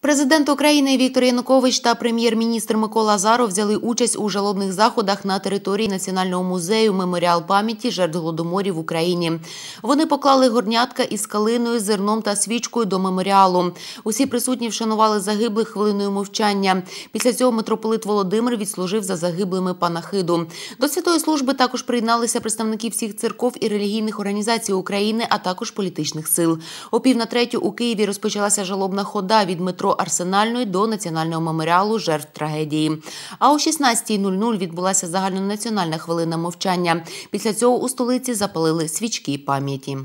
Президент України Віктор Янукович та прем'єр-міністр Микола Азаров взяли участь у жалобних заходах на території Національного музею Меморіал пам'яті жертв голодоморів в Україні. Вони поклали горнятка із калиною, зерном та свічкою до меморіалу. Усі присутні вшанували загиблих хвилиною мовчання. Після цього митрополит Володимир відслужив за загиблими панахиду. До святої служби також приєдналися представники всіх церков і релігійних організацій України, а також політичних сил. О пів на третю у Києві розпочалася жалобна хода від метро метро Арсенальної до національного меморіалу жертв трагедії. А о 16.00 відбулася загальнонаціональна хвилина мовчання. Після цього у столиці запалили свічки пам'яті.